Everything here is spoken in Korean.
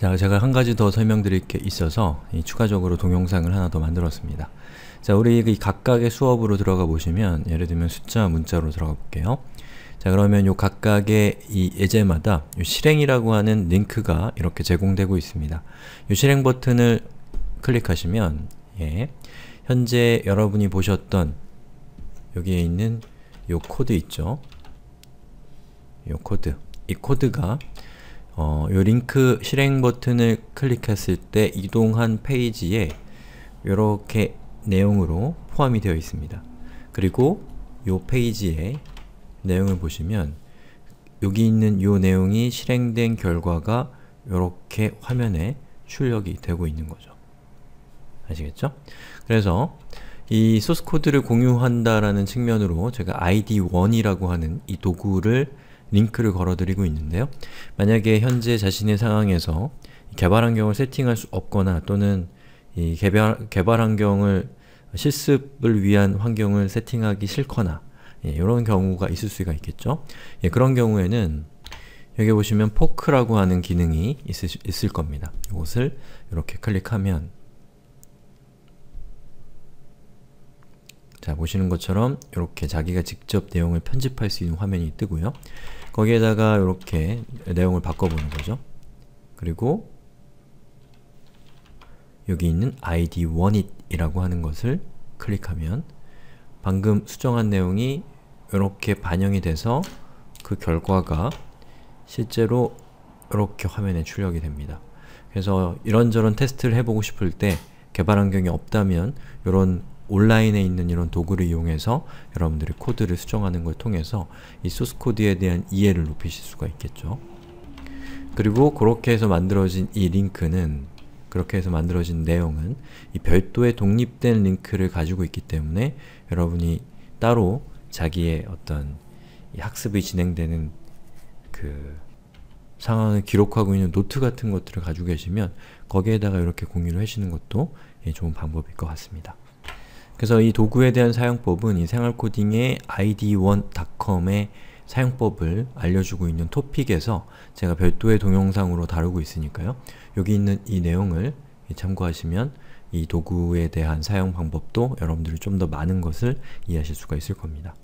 자, 제가 한 가지 더 설명드릴 게 있어서 추가적으로 동영상을 하나 더 만들었습니다. 자, 우리 이 각각의 수업으로 들어가 보시면 예를 들면 숫자 문자로 들어가 볼게요. 자, 그러면 요 각각의 이 예제마다 요 실행이라고 하는 링크가 이렇게 제공되고 있습니다. 요 실행 버튼을 클릭하시면 예, 현재 여러분이 보셨던 여기에 있는 요 코드 있죠? 요 코드 이 코드가 어, 요 링크 실행 버튼을 클릭했을 때 이동한 페이지에 이렇게 내용으로 포함이 되어 있습니다. 그리고 요 페이지에 내용을 보시면 여기 있는 요 내용이 실행된 결과가 이렇게 화면에 출력이 되고 있는 거죠. 아시겠죠? 그래서 이 소스코드를 공유한다라는 측면으로 제가 id1이라고 하는 이 도구를 링크를 걸어드리고 있는데요. 만약에 현재 자신의 상황에서 개발 환경을 세팅할 수 없거나 또는 이 개발, 개발 환경을 실습을 위한 환경을 세팅하기 싫거나 예, 이런 경우가 있을 수가 있겠죠. 예, 그런 경우에는 여기 보시면 포크라고 하는 기능이 있으, 있을 겁니다. 이것을 이렇게 클릭하면 자, 보시는 것처럼 이렇게 자기가 직접 내용을 편집할 수 있는 화면이 뜨고요. 거기에다가 이렇게 내용을 바꿔보는 거죠. 그리고 여기 있는 id 원잇이라고 하는 것을 클릭하면 방금 수정한 내용이 이렇게 반영이 돼서 그 결과가 실제로 이렇게 화면에 출력이 됩니다. 그래서 이런저런 테스트를 해보고 싶을 때 개발 환경이 없다면 이런 온라인에 있는 이런 도구를 이용해서 여러분들이 코드를 수정하는 걸 통해서 이 소스코드에 대한 이해를 높이실 수가 있겠죠. 그리고 그렇게 해서 만들어진 이 링크는 그렇게 해서 만들어진 내용은 이 별도의 독립된 링크를 가지고 있기 때문에 여러분이 따로 자기의 어떤 학습이 진행되는 그 상황을 기록하고 있는 노트 같은 것들을 가지고 계시면 거기에다가 이렇게 공유를 하시는 것도 좋은 방법일 것 같습니다. 그래서 이 도구에 대한 사용법은 이 생활코딩의 id1.com의 사용법을 알려주고 있는 토픽에서 제가 별도의 동영상으로 다루고 있으니까요. 여기 있는 이 내용을 참고하시면 이 도구에 대한 사용 방법도 여러분들이 좀 더 많은 것을 이해하실 수가 있을 겁니다.